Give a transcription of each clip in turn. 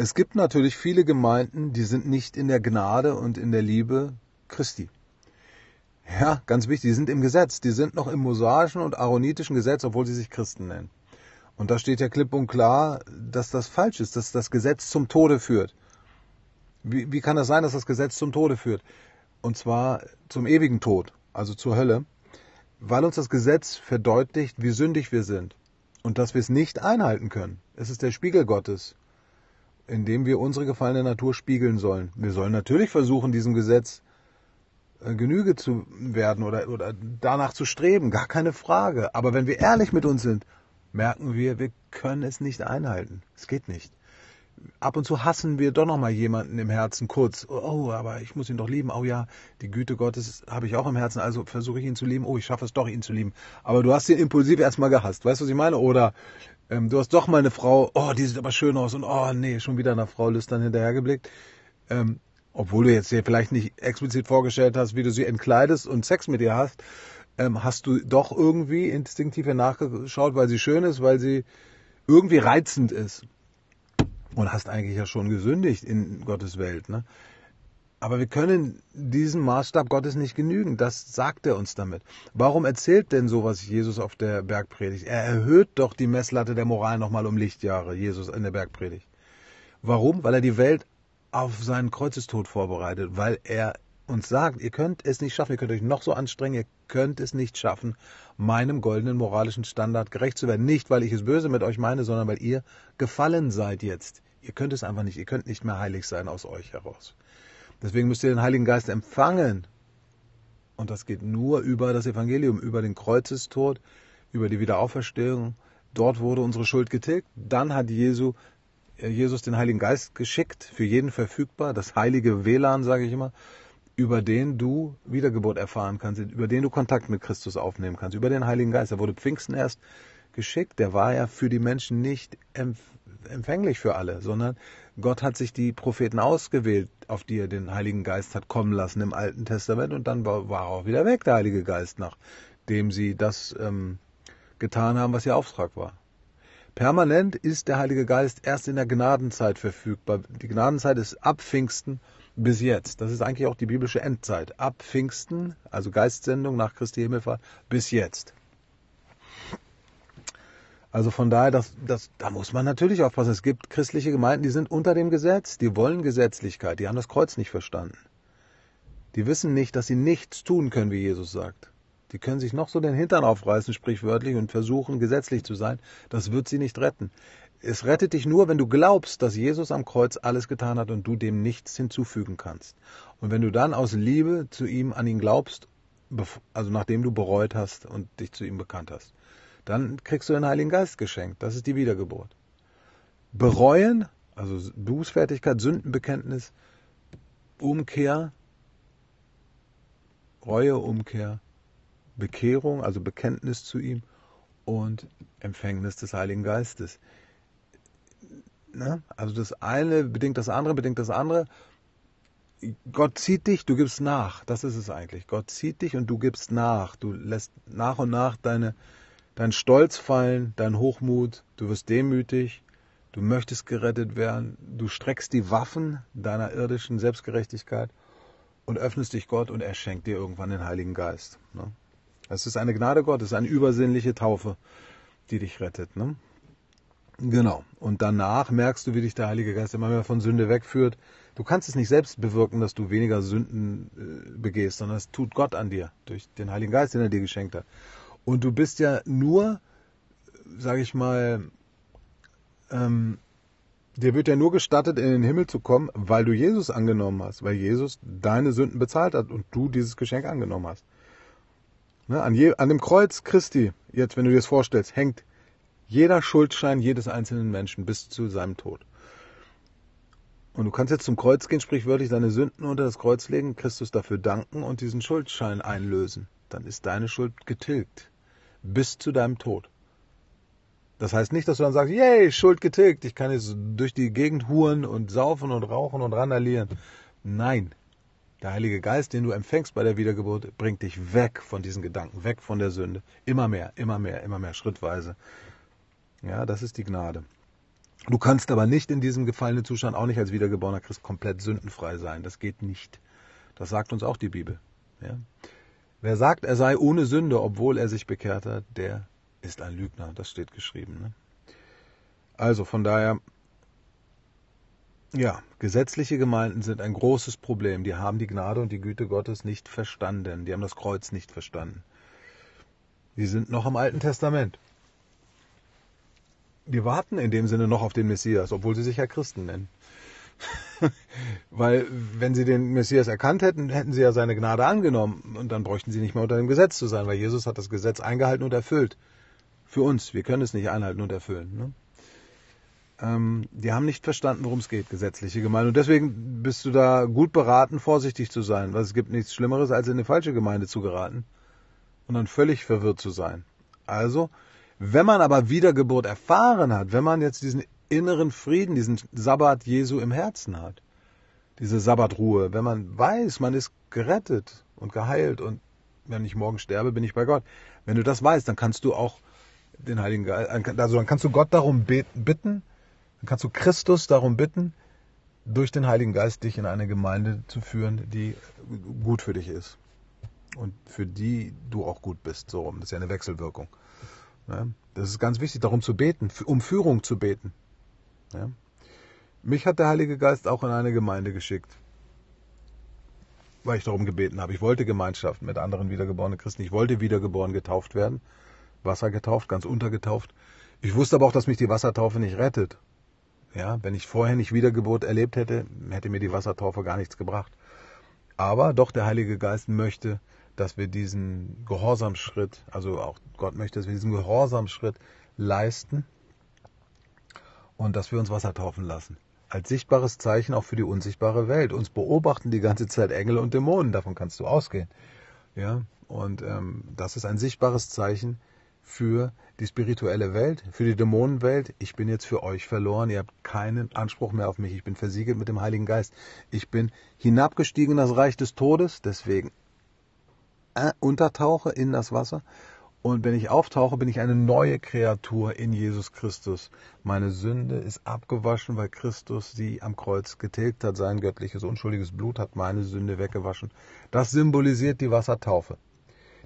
Es gibt natürlich viele Gemeinden, die sind nicht in der Gnade und in der Liebe Christi. Ja, ganz wichtig, die sind im Gesetz, die sind noch im mosaischen und aaronitischen Gesetz, obwohl sie sich Christen nennen. Und da steht ja klipp und klar, dass das falsch ist, dass das Gesetz zum Tode führt. Wie, wie kann das sein, dass das Gesetz zum Tode führt? Und zwar zum ewigen Tod, also zur Hölle, weil uns das Gesetz verdeutlicht, wie sündig wir sind und dass wir es nicht einhalten können. Es ist der Spiegel Gottes indem wir unsere gefallene Natur spiegeln sollen. Wir sollen natürlich versuchen, diesem Gesetz äh, Genüge zu werden oder, oder danach zu streben, gar keine Frage. Aber wenn wir ehrlich mit uns sind, merken wir, wir können es nicht einhalten. Es geht nicht. Ab und zu hassen wir doch nochmal jemanden im Herzen kurz. Oh, aber ich muss ihn doch lieben. Oh ja, die Güte Gottes habe ich auch im Herzen, also versuche ich ihn zu lieben. Oh, ich schaffe es doch, ihn zu lieben. Aber du hast ihn impulsiv erstmal gehasst. Weißt du, was ich meine? Oder ähm, du hast doch mal eine Frau, oh, die sieht aber schön aus und oh, nee, schon wieder nach Frau lüstern hinterhergeblickt. Ähm, obwohl du jetzt dir vielleicht nicht explizit vorgestellt hast, wie du sie entkleidest und Sex mit ihr hast, ähm, hast du doch irgendwie instinktiv nachgeschaut, weil sie schön ist, weil sie irgendwie reizend ist. Und hast eigentlich ja schon gesündigt in Gottes Welt. Ne? Aber wir können diesem Maßstab Gottes nicht genügen. Das sagt er uns damit. Warum erzählt denn sowas Jesus auf der Bergpredigt? Er erhöht doch die Messlatte der Moral nochmal um Lichtjahre, Jesus in der Bergpredigt. Warum? Weil er die Welt auf seinen Kreuzestod vorbereitet, weil er uns sagt, ihr könnt es nicht schaffen, ihr könnt euch noch so anstrengen, ihr könnt es nicht schaffen, meinem goldenen moralischen Standard gerecht zu werden. Nicht, weil ich es böse mit euch meine, sondern weil ihr gefallen seid jetzt. Ihr könnt es einfach nicht, ihr könnt nicht mehr heilig sein aus euch heraus. Deswegen müsst ihr den Heiligen Geist empfangen. Und das geht nur über das Evangelium, über den Kreuzestod, über die Wiederauferstehung. Dort wurde unsere Schuld getilgt. Dann hat Jesus, äh, Jesus den Heiligen Geist geschickt, für jeden verfügbar, das heilige WLAN, sage ich immer, über den du Wiedergeburt erfahren kannst, über den du Kontakt mit Christus aufnehmen kannst, über den Heiligen Geist. Er wurde Pfingsten erst geschickt, der war ja für die Menschen nicht empfangen empfänglich für alle, sondern Gott hat sich die Propheten ausgewählt, auf die er den Heiligen Geist hat kommen lassen im Alten Testament und dann war auch wieder weg, der Heilige Geist, nachdem sie das ähm, getan haben, was ihr Auftrag war. Permanent ist der Heilige Geist erst in der Gnadenzeit verfügbar. Die Gnadenzeit ist ab Pfingsten bis jetzt. Das ist eigentlich auch die biblische Endzeit. Ab Pfingsten, also Geistsendung nach Christi Himmelfahrt, bis jetzt. Also von daher, das, das, da muss man natürlich aufpassen. Es gibt christliche Gemeinden, die sind unter dem Gesetz, die wollen Gesetzlichkeit, die haben das Kreuz nicht verstanden. Die wissen nicht, dass sie nichts tun können, wie Jesus sagt. Die können sich noch so den Hintern aufreißen, sprichwörtlich, und versuchen, gesetzlich zu sein. Das wird sie nicht retten. Es rettet dich nur, wenn du glaubst, dass Jesus am Kreuz alles getan hat und du dem nichts hinzufügen kannst. Und wenn du dann aus Liebe zu ihm an ihn glaubst, also nachdem du bereut hast und dich zu ihm bekannt hast. Dann kriegst du den Heiligen Geist geschenkt. Das ist die Wiedergeburt. Bereuen, also Bußfertigkeit, Sündenbekenntnis, Umkehr, Reue, Umkehr, Bekehrung, also Bekenntnis zu ihm und Empfängnis des Heiligen Geistes. Ne? Also das eine bedingt das andere, bedingt das andere. Gott zieht dich, du gibst nach. Das ist es eigentlich. Gott zieht dich und du gibst nach. Du lässt nach und nach deine dein Stolz fallen, dein Hochmut, du wirst demütig, du möchtest gerettet werden, du streckst die Waffen deiner irdischen Selbstgerechtigkeit und öffnest dich Gott und er schenkt dir irgendwann den Heiligen Geist. Ne? Das ist eine Gnade Gottes, eine übersinnliche Taufe, die dich rettet. Ne? Genau. Und danach merkst du, wie dich der Heilige Geist immer mehr von Sünde wegführt. Du kannst es nicht selbst bewirken, dass du weniger Sünden äh, begehst, sondern es tut Gott an dir durch den Heiligen Geist, den er dir geschenkt hat. Und du bist ja nur, sag ich mal, ähm, dir wird ja nur gestattet, in den Himmel zu kommen, weil du Jesus angenommen hast, weil Jesus deine Sünden bezahlt hat und du dieses Geschenk angenommen hast. Ne, an, je, an dem Kreuz Christi, jetzt wenn du dir das vorstellst, hängt jeder Schuldschein jedes einzelnen Menschen bis zu seinem Tod. Und du kannst jetzt zum Kreuz gehen, sprichwörtlich deine Sünden unter das Kreuz legen, Christus dafür danken und diesen Schuldschein einlösen. Dann ist deine Schuld getilgt bis zu deinem Tod. Das heißt nicht, dass du dann sagst, yay, Schuld getilgt, ich kann jetzt durch die Gegend huren und saufen und rauchen und randalieren. Nein. Der Heilige Geist, den du empfängst bei der Wiedergeburt, bringt dich weg von diesen Gedanken, weg von der Sünde. Immer mehr, immer mehr, immer mehr, schrittweise. Ja, das ist die Gnade. Du kannst aber nicht in diesem gefallenen Zustand, auch nicht als wiedergeborener Christ, komplett sündenfrei sein. Das geht nicht. Das sagt uns auch die Bibel. Ja? Wer sagt, er sei ohne Sünde, obwohl er sich bekehrt hat, der ist ein Lügner. Das steht geschrieben. Ne? Also von daher, ja, gesetzliche Gemeinden sind ein großes Problem. Die haben die Gnade und die Güte Gottes nicht verstanden. Die haben das Kreuz nicht verstanden. Die sind noch im Alten Testament. Die warten in dem Sinne noch auf den Messias, obwohl sie sich ja Christen nennen. Weil wenn sie den Messias erkannt hätten, hätten sie ja seine Gnade angenommen und dann bräuchten sie nicht mehr unter dem Gesetz zu sein, weil Jesus hat das Gesetz eingehalten und erfüllt. Für uns, wir können es nicht einhalten und erfüllen. Ne? Ähm, die haben nicht verstanden, worum es geht, gesetzliche Gemeinde. Und deswegen bist du da gut beraten, vorsichtig zu sein, weil es gibt nichts Schlimmeres, als in eine falsche Gemeinde zu geraten und dann völlig verwirrt zu sein. Also, wenn man aber Wiedergeburt erfahren hat, wenn man jetzt diesen inneren Frieden, diesen Sabbat Jesu im Herzen hat. Diese Sabbatruhe, wenn man weiß, man ist gerettet und geheilt und wenn ich morgen sterbe, bin ich bei Gott. Wenn du das weißt, dann kannst du auch den Heiligen Geist, also dann kannst du Gott darum bitten, dann kannst du Christus darum bitten, durch den Heiligen Geist dich in eine Gemeinde zu führen, die gut für dich ist und für die du auch gut bist. So, das ist ja eine Wechselwirkung. Ne? Das ist ganz wichtig, darum zu beten, um Führung zu beten. Ja? Mich hat der Heilige Geist auch in eine Gemeinde geschickt, weil ich darum gebeten habe. Ich wollte Gemeinschaft mit anderen wiedergeborenen Christen. Ich wollte wiedergeboren getauft werden. Wasser getauft, ganz untergetauft. Ich wusste aber auch, dass mich die Wassertaufe nicht rettet. Ja, wenn ich vorher nicht Wiedergeburt erlebt hätte, hätte mir die Wassertaufe gar nichts gebracht. Aber doch der Heilige Geist möchte, dass wir diesen Gehorsamschritt, also auch Gott möchte, dass wir diesen Gehorsamschritt leisten und dass wir uns Wasser taufen lassen. Als sichtbares Zeichen auch für die unsichtbare Welt. Uns beobachten die ganze Zeit Engel und Dämonen, davon kannst du ausgehen. Ja, und ähm, das ist ein sichtbares Zeichen für die spirituelle Welt, für die Dämonenwelt. Ich bin jetzt für euch verloren. Ihr habt keinen Anspruch mehr auf mich. Ich bin versiegelt mit dem Heiligen Geist. Ich bin hinabgestiegen in das Reich des Todes. Deswegen äh, untertauche in das Wasser und wenn ich auftauche, bin ich eine neue Kreatur in Jesus Christus. Meine Sünde ist abgewaschen, weil Christus sie am Kreuz getilgt hat. Sein göttliches, unschuldiges Blut hat meine Sünde weggewaschen. Das symbolisiert die Wassertaufe.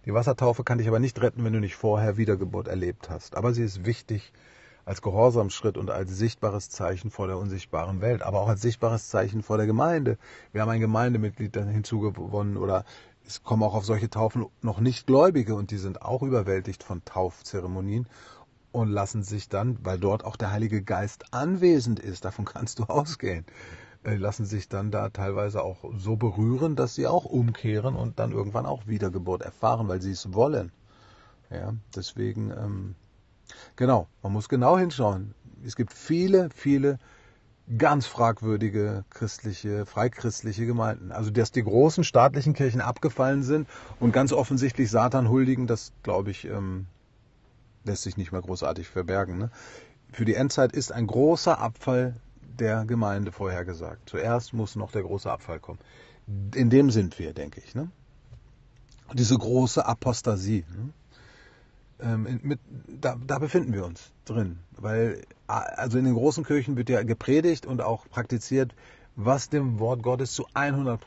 Die Wassertaufe kann dich aber nicht retten, wenn du nicht vorher Wiedergeburt erlebt hast. Aber sie ist wichtig als Gehorsamschritt und als sichtbares Zeichen vor der unsichtbaren Welt, aber auch als sichtbares Zeichen vor der Gemeinde. Wir haben ein Gemeindemitglied hinzugewonnen oder es kommen auch auf solche Taufen noch nicht Gläubige und die sind auch überwältigt von Taufzeremonien und lassen sich dann, weil dort auch der Heilige Geist anwesend ist, davon kannst du ausgehen, äh, lassen sich dann da teilweise auch so berühren, dass sie auch umkehren und dann irgendwann auch Wiedergeburt erfahren, weil sie es wollen. Ja, deswegen, ähm, genau, man muss genau hinschauen. Es gibt viele, viele ganz fragwürdige christliche, freikristliche Gemeinden. Also, dass die großen staatlichen Kirchen abgefallen sind und ganz offensichtlich Satan huldigen, das glaube ich, ähm, lässt sich nicht mehr großartig verbergen. Ne? Für die Endzeit ist ein großer Abfall der Gemeinde vorhergesagt. Zuerst muss noch der große Abfall kommen. In dem sind wir, denke ich. Ne? Diese große Apostasie. Ne? ähm, mit, da, da befinden wir uns drin. Weil, also in den großen Kirchen wird ja gepredigt und auch praktiziert, was dem Wort Gottes zu 100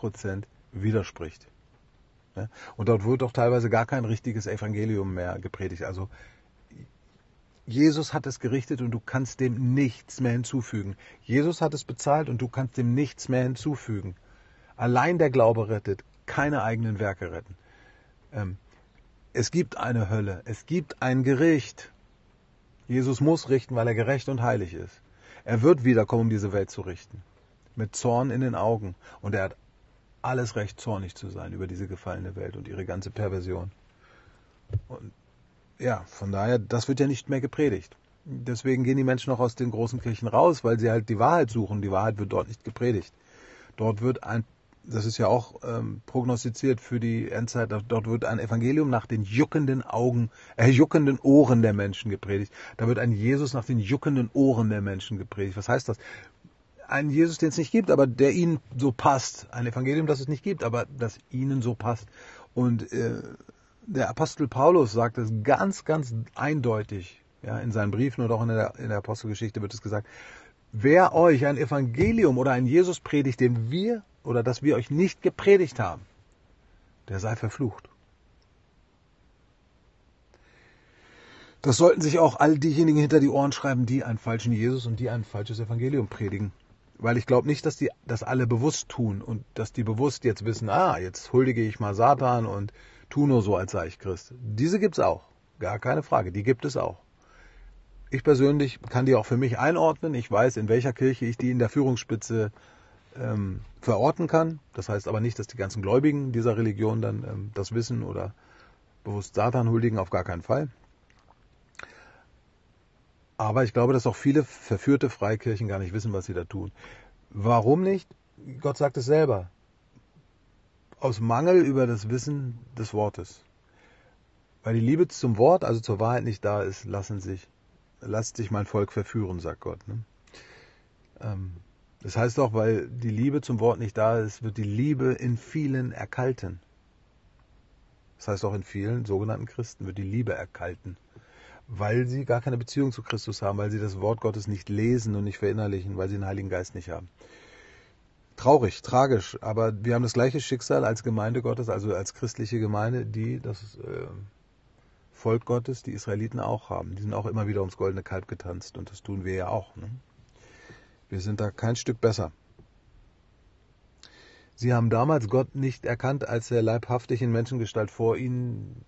widerspricht. Ja? Und dort wird doch teilweise gar kein richtiges Evangelium mehr gepredigt. Also Jesus hat es gerichtet und du kannst dem nichts mehr hinzufügen. Jesus hat es bezahlt und du kannst dem nichts mehr hinzufügen. Allein der Glaube rettet, keine eigenen Werke retten. Ähm, es gibt eine Hölle, es gibt ein Gericht. Jesus muss richten, weil er gerecht und heilig ist. Er wird wiederkommen, um diese Welt zu richten. Mit Zorn in den Augen. Und er hat alles Recht, zornig zu sein über diese gefallene Welt und ihre ganze Perversion. Und ja, von daher, das wird ja nicht mehr gepredigt. Deswegen gehen die Menschen auch aus den großen Kirchen raus, weil sie halt die Wahrheit suchen. Die Wahrheit wird dort nicht gepredigt. Dort wird ein das ist ja auch ähm, prognostiziert für die Endzeit, dort wird ein Evangelium nach den juckenden Augen, äh, juckenden Ohren der Menschen gepredigt. Da wird ein Jesus nach den juckenden Ohren der Menschen gepredigt. Was heißt das? Ein Jesus, den es nicht gibt, aber der ihnen so passt. Ein Evangelium, das es nicht gibt, aber das ihnen so passt. Und äh, der Apostel Paulus sagt es ganz, ganz eindeutig. Ja, in seinen Briefen und auch in der, in der Apostelgeschichte wird es gesagt. Wer euch ein Evangelium oder ein Jesus predigt, den wir oder dass wir euch nicht gepredigt haben, der sei verflucht. Das sollten sich auch all diejenigen hinter die Ohren schreiben, die einen falschen Jesus und die ein falsches Evangelium predigen. Weil ich glaube nicht, dass die das alle bewusst tun und dass die bewusst jetzt wissen, ah, jetzt huldige ich mal Satan und tu nur so, als sei ich Christ. Diese gibt es auch. Gar keine Frage. Die gibt es auch. Ich persönlich kann die auch für mich einordnen. Ich weiß, in welcher Kirche ich die in der Führungsspitze ähm, verorten kann. Das heißt aber nicht, dass die ganzen Gläubigen dieser Religion dann ähm, das wissen oder bewusst Satan huldigen, auf gar keinen Fall. Aber ich glaube, dass auch viele verführte Freikirchen gar nicht wissen, was sie da tun. Warum nicht? Gott sagt es selber. Aus Mangel über das Wissen des Wortes. Weil die Liebe zum Wort, also zur Wahrheit nicht da ist, lassen sich, lasst sich mein Volk verführen, sagt Gott. Ne? Ähm, das heißt doch, weil die Liebe zum Wort nicht da ist, wird die Liebe in vielen erkalten. Das heißt auch in vielen sogenannten Christen wird die Liebe erkalten, weil sie gar keine Beziehung zu Christus haben, weil sie das Wort Gottes nicht lesen und nicht verinnerlichen, weil sie den Heiligen Geist nicht haben. Traurig, tragisch, aber wir haben das gleiche Schicksal als Gemeinde Gottes, also als christliche Gemeinde, die das äh, Volk Gottes, die Israeliten auch haben. Die sind auch immer wieder ums goldene Kalb getanzt und das tun wir ja auch. Ne? Wir sind da kein Stück besser. Sie haben damals Gott nicht erkannt, als er leibhaftig in Menschengestalt vor ihnen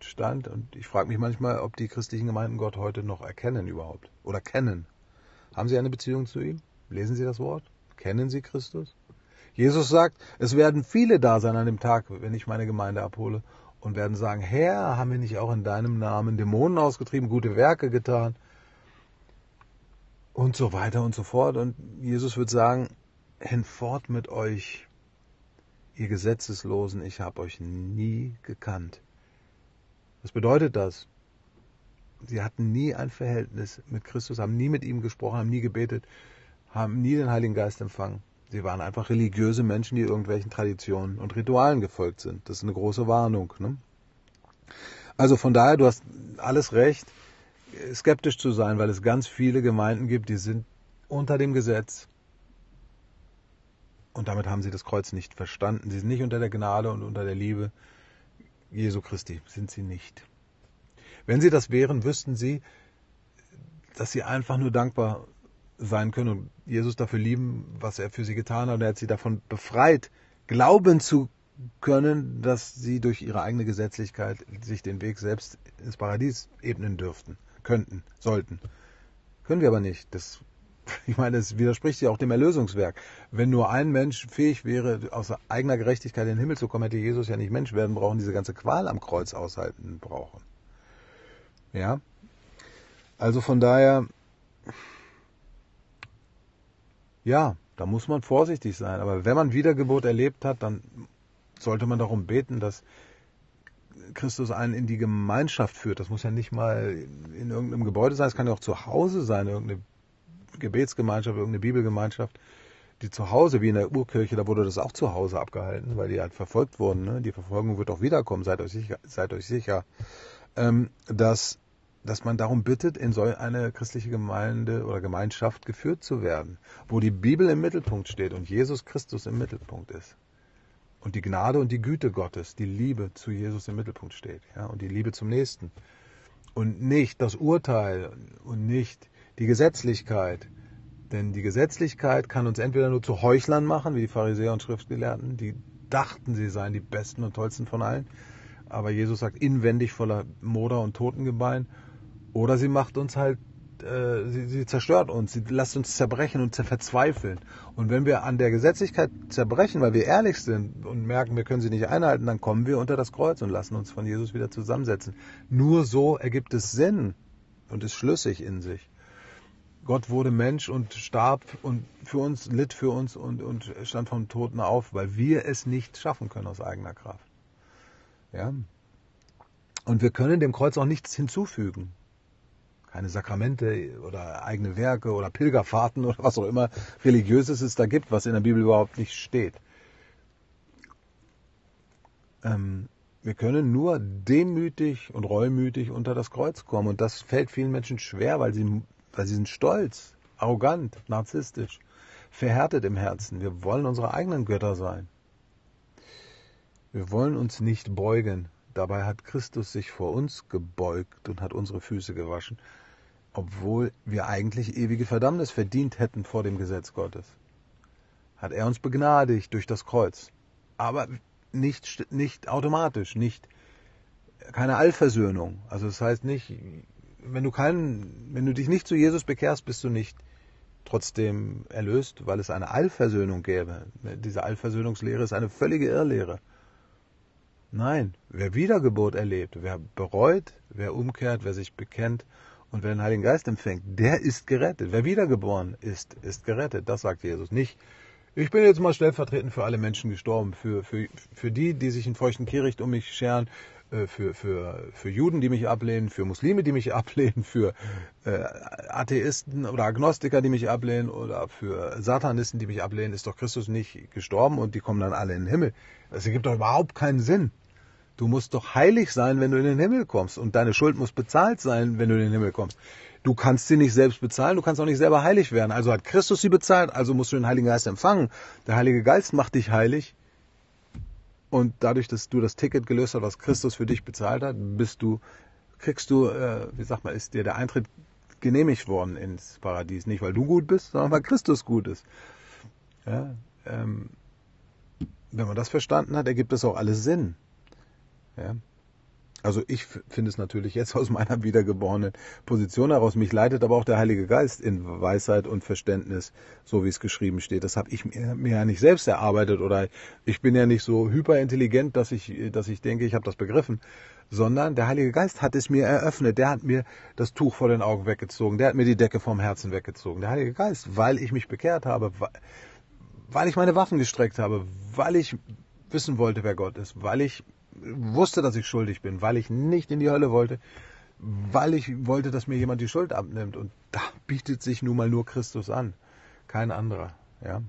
stand. Und ich frage mich manchmal, ob die christlichen Gemeinden Gott heute noch erkennen überhaupt oder kennen. Haben Sie eine Beziehung zu ihm? Lesen Sie das Wort? Kennen Sie Christus? Jesus sagt, es werden viele da sein an dem Tag, wenn ich meine Gemeinde abhole und werden sagen, Herr, haben wir nicht auch in deinem Namen Dämonen ausgetrieben, gute Werke getan? und so weiter und so fort. Und Jesus wird sagen, hinfort mit euch, ihr Gesetzeslosen, ich habe euch nie gekannt. Was bedeutet das? Sie hatten nie ein Verhältnis mit Christus, haben nie mit ihm gesprochen, haben nie gebetet, haben nie den Heiligen Geist empfangen. Sie waren einfach religiöse Menschen, die irgendwelchen Traditionen und Ritualen gefolgt sind. Das ist eine große Warnung. Ne? Also von daher, du hast alles recht skeptisch zu sein, weil es ganz viele Gemeinden gibt, die sind unter dem Gesetz. Und damit haben sie das Kreuz nicht verstanden. Sie sind nicht unter der Gnade und unter der Liebe Jesu Christi. Sind sie nicht. Wenn sie das wären, wüssten sie, dass sie einfach nur dankbar sein können und Jesus dafür lieben, was er für sie getan hat. Und er hat sie davon befreit, glauben zu können, dass sie durch ihre eigene Gesetzlichkeit sich den Weg selbst ins Paradies ebnen dürften könnten, sollten. Können wir aber nicht. Das, ich meine, es widerspricht ja auch dem Erlösungswerk. Wenn nur ein Mensch fähig wäre, aus eigener Gerechtigkeit in den Himmel zu kommen, hätte Jesus ja nicht Mensch werden brauchen, diese ganze Qual am Kreuz aushalten brauchen. Ja? Also von daher, ja, da muss man vorsichtig sein. Aber wenn man Wiedergeburt erlebt hat, dann sollte man darum beten, dass Christus einen in die Gemeinschaft führt. Das muss ja nicht mal in irgendeinem Gebäude sein, es kann ja auch zu Hause sein, irgendeine Gebetsgemeinschaft, irgendeine Bibelgemeinschaft, die zu Hause, wie in der Urkirche, da wurde das auch zu Hause abgehalten, weil die halt verfolgt wurden. Ne? Die Verfolgung wird auch wiederkommen, seid euch sicher, seid euch sicher ähm, dass, dass man darum bittet, in so eine christliche Gemeinde oder Gemeinschaft geführt zu werden, wo die Bibel im Mittelpunkt steht und Jesus Christus im Mittelpunkt ist und die Gnade und die Güte Gottes, die Liebe zu Jesus im Mittelpunkt steht ja, und die Liebe zum Nächsten und nicht das Urteil und nicht die Gesetzlichkeit. Denn die Gesetzlichkeit kann uns entweder nur zu Heuchlern machen, wie die Pharisäer und Schriftgelehrten, die dachten, sie seien die Besten und Tollsten von allen, aber Jesus sagt, inwendig voller Moder und Totengebein, oder sie macht uns halt äh, sie, sie zerstört uns, sie lässt uns zerbrechen und verzweifeln. Und wenn wir an der Gesetzlichkeit zerbrechen, weil wir ehrlich sind und merken, wir können sie nicht einhalten, dann kommen wir unter das Kreuz und lassen uns von Jesus wieder zusammensetzen. Nur so ergibt es Sinn und ist schlüssig in sich. Gott wurde Mensch und starb und für uns, litt für uns und, und stand vom Toten auf, weil wir es nicht schaffen können aus eigener Kraft. Ja? Und wir können dem Kreuz auch nichts hinzufügen keine Sakramente oder eigene Werke oder Pilgerfahrten oder was auch immer religiöses es da gibt, was in der Bibel überhaupt nicht steht. Ähm, wir können nur demütig und reumütig unter das Kreuz kommen und das fällt vielen Menschen schwer, weil sie, weil sie sind stolz, arrogant, narzisstisch, verhärtet im Herzen. Wir wollen unsere eigenen Götter sein. Wir wollen uns nicht beugen. Dabei hat Christus sich vor uns gebeugt und hat unsere Füße gewaschen obwohl wir eigentlich ewige Verdammnis verdient hätten vor dem Gesetz Gottes, hat er uns begnadigt durch das Kreuz. Aber nicht, nicht automatisch, nicht keine Allversöhnung. Also das heißt nicht, wenn du keinen, wenn du dich nicht zu Jesus bekehrst, bist du nicht trotzdem erlöst, weil es eine Allversöhnung gäbe. Diese Allversöhnungslehre ist eine völlige Irrlehre. Nein, wer Wiedergeburt erlebt, wer bereut, wer umkehrt, wer sich bekennt und wer den Heiligen Geist empfängt, der ist gerettet. Wer wiedergeboren ist, ist gerettet. Das sagt Jesus nicht. Ich bin jetzt mal stellvertretend für alle Menschen gestorben, für, für, für die, die sich in feuchten Kehricht um mich scheren, äh, für, für, für Juden, die mich ablehnen, für Muslime, die mich ablehnen, für äh, Atheisten oder Agnostiker, die mich ablehnen oder für Satanisten, die mich ablehnen, ist doch Christus nicht gestorben und die kommen dann alle in den Himmel. Das also, ergibt doch überhaupt keinen Sinn. Du musst doch heilig sein, wenn du in den Himmel kommst. Und deine Schuld muss bezahlt sein, wenn du in den Himmel kommst. Du kannst sie nicht selbst bezahlen, du kannst auch nicht selber heilig werden. Also hat Christus sie bezahlt, also musst du den Heiligen Geist empfangen. Der Heilige Geist macht dich heilig. Und dadurch, dass du das Ticket gelöst hast, was Christus für dich bezahlt hat, bist du, kriegst du, äh, wie sag mal, ist dir der Eintritt genehmigt worden ins Paradies. Nicht, weil du gut bist, sondern weil Christus gut ist. Ja, ähm, wenn man das verstanden hat, ergibt das auch alles Sinn. Ja? Also ich finde es natürlich jetzt aus meiner wiedergeborenen Position heraus. Mich leitet aber auch der Heilige Geist in Weisheit und Verständnis, so wie es geschrieben steht. Das habe ich mir, mir, ja nicht selbst erarbeitet oder ich bin ja nicht so hyperintelligent, dass ich, dass ich denke, ich habe das begriffen, sondern der Heilige Geist hat es mir eröffnet. Der hat mir das Tuch vor den Augen weggezogen. Der hat mir die Decke vom Herzen weggezogen. Der Heilige Geist, weil ich mich bekehrt habe, weil ich meine Waffen gestreckt habe, weil ich wissen wollte, wer Gott ist, weil ich wusste, dass ich schuldig bin, weil ich nicht in die Hölle wollte, weil ich wollte, dass mir jemand die Schuld abnimmt. Und da bietet sich nun mal nur Christus an, kein anderer. Ja?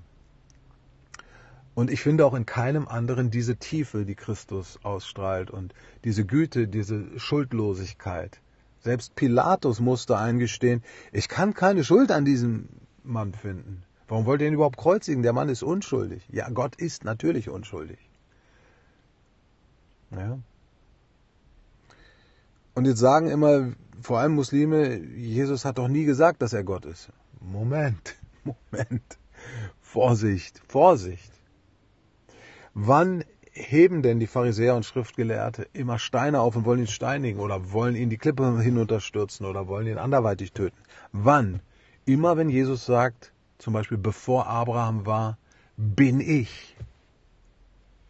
Und ich finde auch in keinem anderen diese Tiefe, die Christus ausstrahlt und diese Güte, diese Schuldlosigkeit. Selbst Pilatus musste eingestehen, ich kann keine Schuld an diesem Mann finden. Warum wollt ihr ihn überhaupt kreuzigen? Der Mann ist unschuldig. Ja, Gott ist natürlich unschuldig. Ja. Und jetzt sagen immer, vor allem Muslime, Jesus hat doch nie gesagt, dass er Gott ist. Moment, Moment. Vorsicht, Vorsicht. Wann heben denn die Pharisäer und Schriftgelehrte immer Steine auf und wollen ihn steinigen oder wollen ihn die Klippe hinunterstürzen oder wollen ihn anderweitig töten? Wann? Immer wenn Jesus sagt, zum Beispiel bevor Abraham war, bin ich.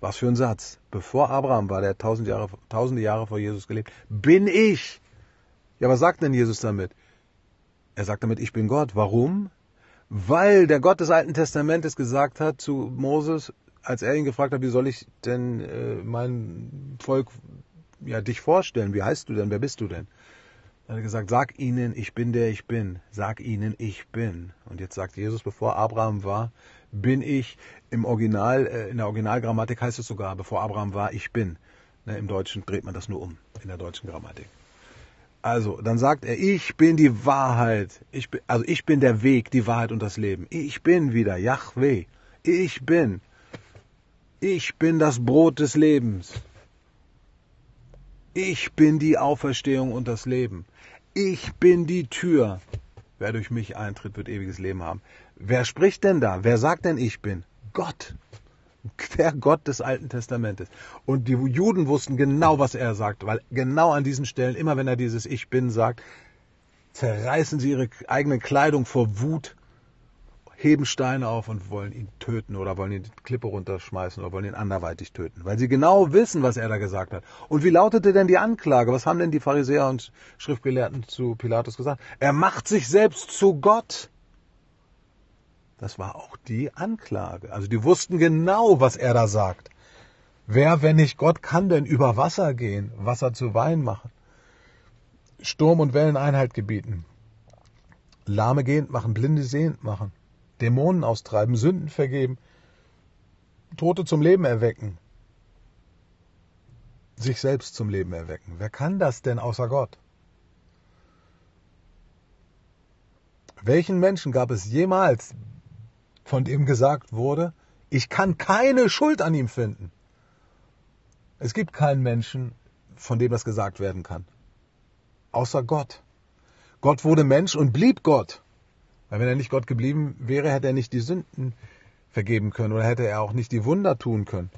Was für ein Satz. Bevor Abraham war, der tausend Jahre, tausende Jahre vor Jesus gelebt, bin ich. Ja, was sagt denn Jesus damit? Er sagt damit, ich bin Gott. Warum? Weil der Gott des Alten Testamentes gesagt hat zu Moses, als er ihn gefragt hat, wie soll ich denn äh, mein Volk ja, dich vorstellen? Wie heißt du denn? Wer bist du denn? Dann hat er gesagt, sag ihnen, ich bin der ich bin. Sag ihnen, ich bin. Und jetzt sagt Jesus, bevor Abraham war, bin ich. Im Original, äh, in der Originalgrammatik heißt es sogar, bevor Abraham war, ich bin. Ne, Im Deutschen dreht man das nur um, in der deutschen Grammatik. Also, dann sagt er, ich bin die Wahrheit. Ich bin, also ich bin der Weg, die Wahrheit und das Leben. Ich bin wieder Yahweh. Ich bin. Ich bin das Brot des Lebens. Ich bin die Auferstehung und das Leben. Ich bin die Tür. Wer durch mich eintritt, wird ewiges Leben haben. Wer spricht denn da? Wer sagt denn ich bin? Gott. Der Gott des Alten Testamentes. Und die Juden wussten genau, was er sagt, weil genau an diesen Stellen, immer wenn er dieses Ich bin sagt, zerreißen sie ihre eigene Kleidung vor Wut heben Steine auf und wollen ihn töten oder wollen ihn die Klippe runterschmeißen oder wollen ihn anderweitig töten, weil sie genau wissen, was er da gesagt hat. Und wie lautete denn die Anklage? Was haben denn die Pharisäer und Schriftgelehrten zu Pilatus gesagt? Er macht sich selbst zu Gott. Das war auch die Anklage. Also die wussten genau, was er da sagt. Wer, wenn nicht Gott, kann denn über Wasser gehen, Wasser zu Wein machen? Sturm und Wellen Einhalt gebieten. Lahme gehend machen, Blinde sehend machen. Dämonen austreiben, Sünden vergeben, Tote zum Leben erwecken, sich selbst zum Leben erwecken. Wer kann das denn außer Gott? Welchen Menschen gab es jemals, von dem gesagt wurde, ich kann keine Schuld an ihm finden? Es gibt keinen Menschen, von dem das gesagt werden kann. Außer Gott. Gott wurde Mensch und blieb Gott. Weil wenn er nicht Gott geblieben wäre, hätte er nicht die Sünden vergeben können oder hätte er auch nicht die Wunder tun können.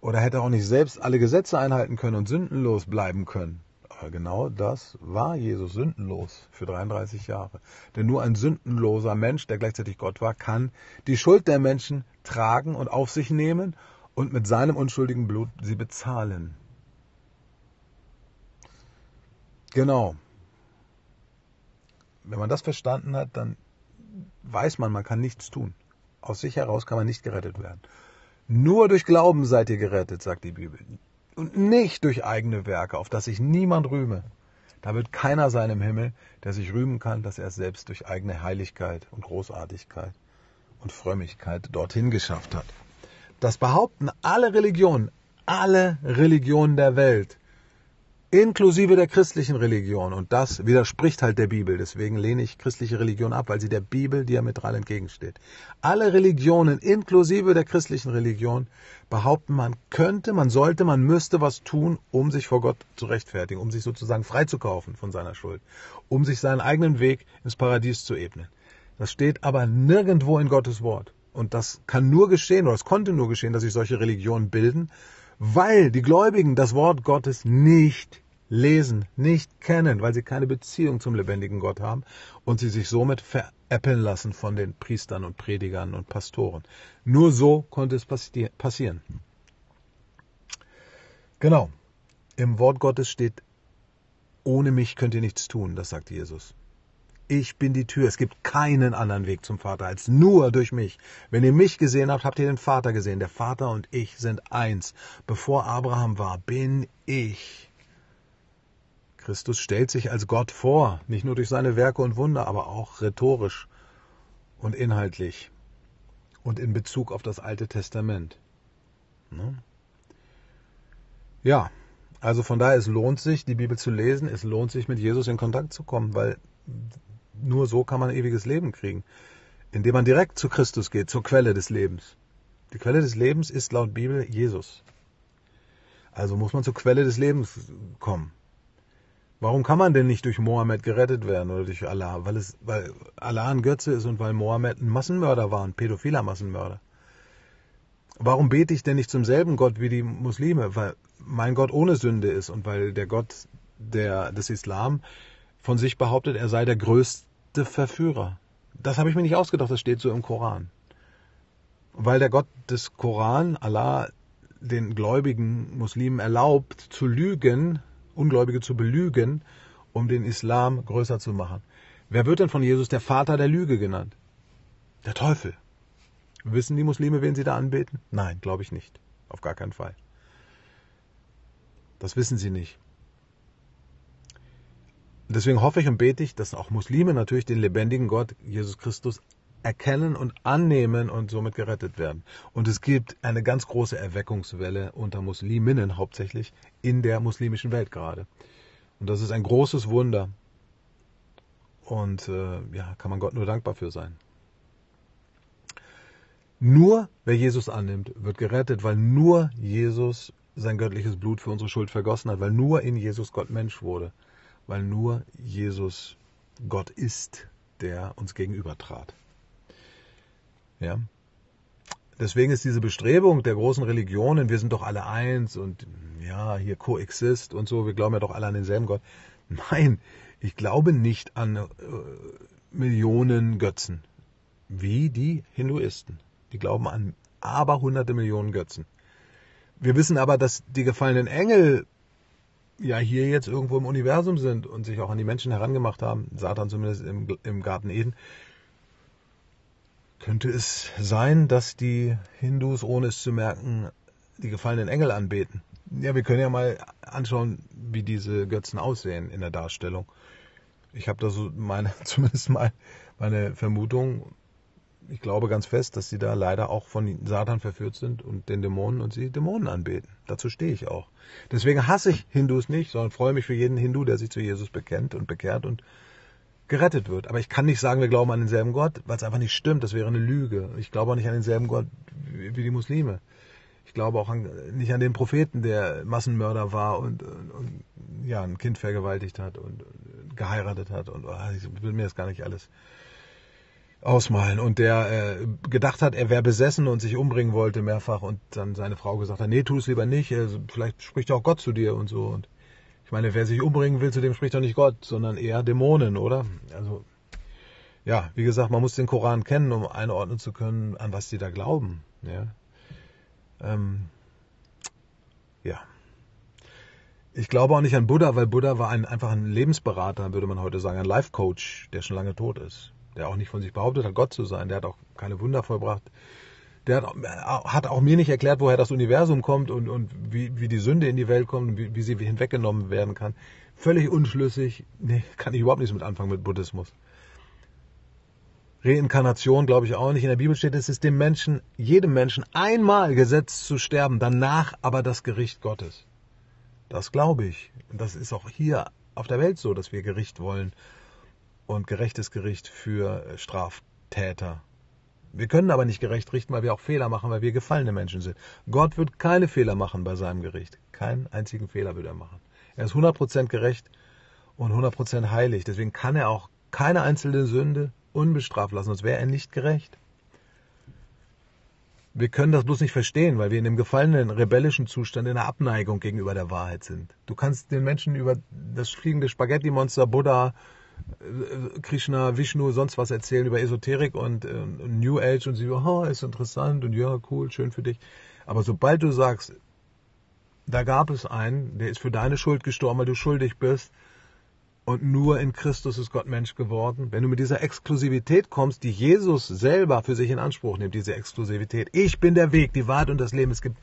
Oder hätte er auch nicht selbst alle Gesetze einhalten können und sündenlos bleiben können. Aber genau das war Jesus sündenlos für 33 Jahre. Denn nur ein sündenloser Mensch, der gleichzeitig Gott war, kann die Schuld der Menschen tragen und auf sich nehmen und mit seinem unschuldigen Blut sie bezahlen. Genau wenn man das verstanden hat, dann weiß man, man kann nichts tun. Aus sich heraus kann man nicht gerettet werden. Nur durch Glauben seid ihr gerettet, sagt die Bibel. Und nicht durch eigene Werke, auf das sich niemand rühme. Da wird keiner sein im Himmel, der sich rühmen kann, dass er es selbst durch eigene Heiligkeit und Großartigkeit und Frömmigkeit dorthin geschafft hat. Das behaupten alle Religionen, alle Religionen der Welt inklusive der christlichen Religion. Und das widerspricht halt der Bibel. Deswegen lehne ich christliche Religion ab, weil sie der Bibel diametral entgegensteht. Alle Religionen, inklusive der christlichen Religion, behaupten, man könnte, man sollte, man müsste was tun, um sich vor Gott zu rechtfertigen, um sich sozusagen freizukaufen von seiner Schuld, um sich seinen eigenen Weg ins Paradies zu ebnen. Das steht aber nirgendwo in Gottes Wort. Und das kann nur geschehen, oder es konnte nur geschehen, dass sich solche Religionen bilden, weil die Gläubigen das Wort Gottes nicht lesen, nicht kennen, weil sie keine Beziehung zum lebendigen Gott haben und sie sich somit veräppeln lassen von den Priestern und Predigern und Pastoren. Nur so konnte es passi passieren. Genau. Im Wort Gottes steht, ohne mich könnt ihr nichts tun, das sagt Jesus. Ich bin die Tür. Es gibt keinen anderen Weg zum Vater als nur durch mich. Wenn ihr mich gesehen habt, habt ihr den Vater gesehen. Der Vater und ich sind eins. Bevor Abraham war, bin ich. Christus stellt sich als Gott vor, nicht nur durch seine Werke und Wunder, aber auch rhetorisch und inhaltlich und in Bezug auf das Alte Testament. Ne? Ja, also von daher, es lohnt sich, die Bibel zu lesen, es lohnt sich, mit Jesus in Kontakt zu kommen, weil nur so kann man ewiges Leben kriegen, indem man direkt zu Christus geht, zur Quelle des Lebens. Die Quelle des Lebens ist laut Bibel Jesus. Also muss man zur Quelle des Lebens kommen. Warum kann man denn nicht durch Mohammed gerettet werden oder durch Allah? Weil, es, weil Allah ein Götze ist und weil Mohammed ein Massenmörder war, ein pädophiler Massenmörder. Warum bete ich denn nicht zum selben Gott wie die Muslime? Weil mein Gott ohne Sünde ist und weil der Gott der, des Islam von sich behauptet, er sei der größte verdammte Verführer. Das habe ich mir nicht ausgedacht, das steht so im Koran. Weil der Gott des Koran, Allah, den gläubigen Muslimen erlaubt, zu lügen, Ungläubige zu belügen, um den Islam größer zu machen. Wer wird denn von Jesus der Vater der Lüge genannt? Der Teufel. Wissen die Muslime, wen sie da anbeten? Nein, glaube ich nicht. Auf gar keinen Fall. Das wissen sie nicht. Deswegen hoffe ich und bete ich, dass auch Muslime natürlich den lebendigen Gott, Jesus Christus, erkennen und annehmen und somit gerettet werden. Und es gibt eine ganz große Erweckungswelle unter Musliminnen hauptsächlich in der muslimischen Welt gerade. Und das ist ein großes Wunder. Und äh, ja, kann man Gott nur dankbar für sein. Nur wer Jesus annimmt, wird gerettet, weil nur Jesus sein göttliches Blut für unsere Schuld vergossen hat, weil nur in Jesus Gott Mensch wurde weil nur Jesus Gott ist, der uns gegenüber trat. Ja? Deswegen ist diese Bestrebung der großen Religionen, wir sind doch alle eins und ja, hier coexist und so, wir glauben ja doch alle an denselben Gott. Nein, ich glaube nicht an äh, Millionen Götzen, wie die Hinduisten. Die glauben an aber hunderte Millionen Götzen. Wir wissen aber, dass die gefallenen Engel ja hier jetzt irgendwo im Universum sind und sich auch an die Menschen herangemacht haben, Satan zumindest im, im Garten Eden, könnte es sein, dass die Hindus, ohne es zu merken, die gefallenen Engel anbeten. Ja, wir können ja mal anschauen, wie diese Götzen aussehen in der Darstellung. Ich habe da so meine, zumindest mal meine Vermutung, ich glaube ganz fest, dass sie da leider auch von Satan verführt sind und den Dämonen und sie Dämonen anbeten. Dazu stehe ich auch. Deswegen hasse ich Hindus nicht, sondern freue mich für jeden Hindu, der sich zu Jesus bekennt und bekehrt und gerettet wird. Aber ich kann nicht sagen, wir glauben an denselben Gott, weil es einfach nicht stimmt. Das wäre eine Lüge. Ich glaube auch nicht an denselben Gott wie die Muslime. Ich glaube auch an, nicht an den Propheten, der Massenmörder war und, und, und ja, ein Kind vergewaltigt hat und, geheiratet hat. Und oh, ich will mir das gar nicht alles ausmalen und der äh, gedacht hat, er wäre besessen und sich umbringen wollte mehrfach und dann seine Frau gesagt hat, nee, tu es lieber nicht, also vielleicht spricht auch Gott zu dir und so und ich meine, wer sich umbringen will, zu dem spricht doch nicht Gott, sondern eher Dämonen, oder? Also ja, wie gesagt, man muss den Koran kennen, um einordnen zu können, an was die da glauben. Ja. Ähm, ja. Ich glaube auch nicht an Buddha, weil Buddha war ein, einfach ein Lebensberater, würde man heute sagen, ein Life Coach, der schon lange tot ist der auch nicht von sich behauptet hat, Gott zu sein, der hat auch keine Wunder vollbracht, der hat, hat auch mir nicht erklärt, woher das Universum kommt und, und wie, wie die Sünde in die Welt kommt wie, wie sie hinweggenommen werden kann. Völlig unschlüssig, nee, kann ich überhaupt nichts mit anfangen mit Buddhismus. Reinkarnation glaube ich auch nicht. In der Bibel steht, es ist dem Menschen, jedem Menschen einmal gesetzt zu sterben, danach aber das Gericht Gottes. Das glaube ich. Und das ist auch hier auf der Welt so, dass wir Gericht wollen und gerechtes Gericht für äh, Straftäter. Wir können aber nicht gerecht richten, weil wir auch Fehler machen, weil wir gefallene Menschen sind. Gott wird keine Fehler machen bei seinem Gericht. Keinen einzigen Fehler wird er machen. Er ist 100% gerecht und 100% heilig. Deswegen kann er auch keine einzelne Sünde unbestraft lassen, sonst wäre er nicht gerecht. Wir können das bloß nicht verstehen, weil wir in dem gefallenen rebellischen Zustand in der Abneigung gegenüber der Wahrheit sind. Du kannst den Menschen über das fliegende Spaghetti-Monster, Buddha, äh, Krishna, Vishnu, sonst was erzählen über Esoterik und, äh, New Age und sie, oh, ist interessant und ja, cool, schön für dich. Aber sobald du sagst, da gab es einen, der ist für deine Schuld gestorben, weil du schuldig bist und nur in Christus ist Gott Mensch geworden, wenn du mit dieser Exklusivität kommst, die Jesus selber für sich in Anspruch nimmt, diese Exklusivität, ich bin der Weg, die Wahrheit und das Leben, es gibt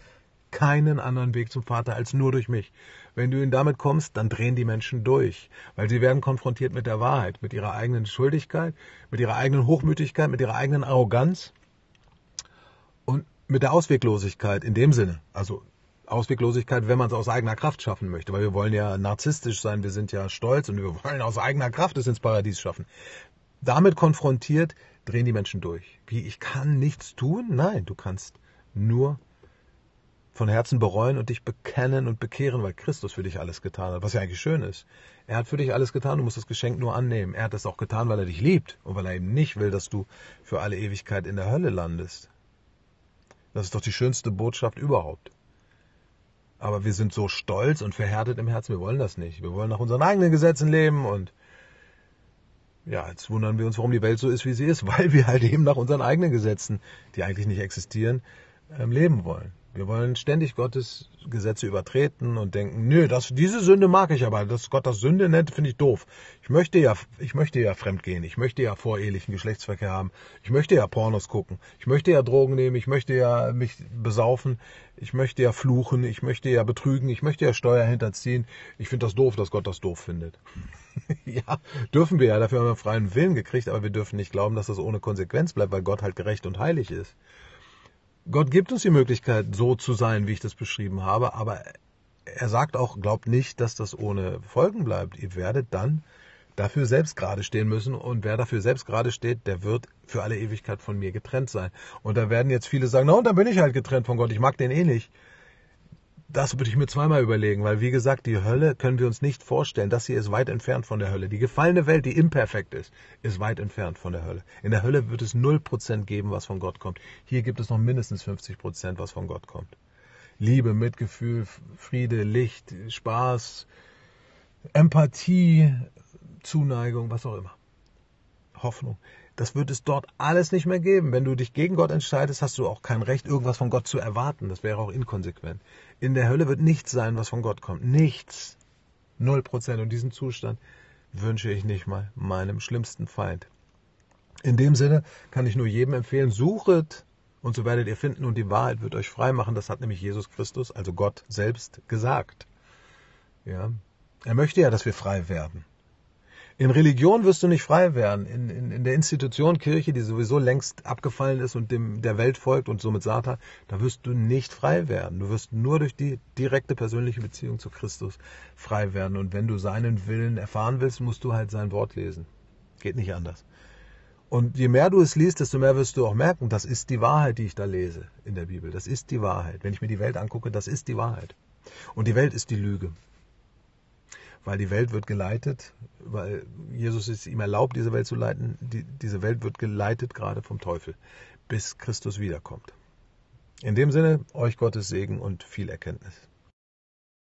keinen anderen Weg zum Vater als nur durch mich. Wenn du ihn damit kommst, dann drehen die Menschen durch, weil sie werden konfrontiert mit der Wahrheit, mit ihrer eigenen Schuldigkeit, mit ihrer eigenen Hochmütigkeit, mit ihrer eigenen Arroganz und mit der Ausweglosigkeit in dem Sinne. Also Ausweglosigkeit, wenn man es aus eigener Kraft schaffen möchte, weil wir wollen ja narzisstisch sein, wir sind ja stolz und wir wollen aus eigener Kraft es ins Paradies schaffen. Damit konfrontiert drehen die Menschen durch. Wie, ich kann nichts tun? Nein, du kannst nur von Herzen bereuen und dich bekennen und bekehren, weil Christus für dich alles getan hat, was ja eigentlich schön ist. Er hat für dich alles getan, du musst das Geschenk nur annehmen. Er hat das auch getan, weil er dich liebt und weil er eben nicht will, dass du für alle Ewigkeit in der Hölle landest. Das ist doch die schönste Botschaft überhaupt. Aber wir sind so stolz und verhärtet im Herzen, wir wollen das nicht. Wir wollen nach unseren eigenen Gesetzen leben und ja, jetzt wundern wir uns, warum die Welt so ist, wie sie ist, weil wir halt eben nach unseren eigenen Gesetzen, die eigentlich nicht existieren, ähm, leben wollen. Wir wollen ständig Gottes Gesetze übertreten und denken, nö, das, diese Sünde mag ich aber, dass Gott das Sünde nennt, finde ich doof. Ich möchte ja, ich möchte ja fremdgehen, ich möchte ja vorehelichen Geschlechtsverkehr haben, ich möchte ja Pornos gucken, ich möchte ja Drogen nehmen, ich möchte ja mich besaufen, ich möchte ja fluchen, ich möchte ja betrügen, ich möchte ja Steuer hinterziehen. Ich finde das doof, dass Gott das doof findet. ja, dürfen wir ja, dafür haben wir freien Willen gekriegt, aber wir dürfen nicht glauben, dass das ohne Konsequenz bleibt, weil Gott halt gerecht und heilig ist. Gott gibt uns die Möglichkeit, so zu sein, wie ich das beschrieben habe, aber er sagt auch, glaubt nicht, dass das ohne Folgen bleibt. Ihr werdet dann dafür selbst gerade stehen müssen und wer dafür selbst gerade steht, der wird für alle Ewigkeit von mir getrennt sein. Und da werden jetzt viele sagen, na und dann bin ich halt getrennt von Gott, ich mag den eh nicht. Das würde ich mir zweimal überlegen, weil wie gesagt, die Hölle können wir uns nicht vorstellen. Das hier ist weit entfernt von der Hölle. Die gefallene Welt, die imperfekt ist, ist weit entfernt von der Hölle. In der Hölle wird es 0% geben, was von Gott kommt. Hier gibt es noch mindestens 50%, was von Gott kommt. Liebe, Mitgefühl, Friede, Licht, Spaß, Empathie, Zuneigung, was auch immer. Hoffnung. Das wird es dort alles nicht mehr geben. Wenn du dich gegen Gott entscheidest, hast du auch kein Recht, irgendwas von Gott zu erwarten. Das wäre auch inkonsequent in der Hölle wird nichts sein, was von Gott kommt. Nichts. Null Prozent. Und diesen Zustand wünsche ich nicht mal meinem schlimmsten Feind. In dem Sinne kann ich nur jedem empfehlen, suchet und so werdet ihr finden und die Wahrheit wird euch frei machen. Das hat nämlich Jesus Christus, also Gott selbst, gesagt. Ja. Er möchte ja, dass wir frei werden. In Religion wirst du nicht frei werden. In, in, in der Institution Kirche, die sowieso längst abgefallen ist und dem der Welt folgt und somit Satan, da wirst du nicht frei werden. Du wirst nur durch die direkte persönliche Beziehung zu Christus frei werden. Und wenn du seinen Willen erfahren willst, musst du halt sein Wort lesen. Geht nicht anders. Und je mehr du es liest, desto mehr wirst du auch merken, das ist die Wahrheit, die ich da lese in der Bibel. Das ist die Wahrheit. Wenn ich mir die Welt angucke, das ist die Wahrheit. Und die Welt ist die Lüge weil die Welt wird geleitet, weil Jesus es ihm erlaubt, diese Welt zu leiten. Die, diese Welt wird geleitet gerade vom Teufel, bis Christus wiederkommt. In dem Sinne, euch Gottes Segen und viel Erkenntnis.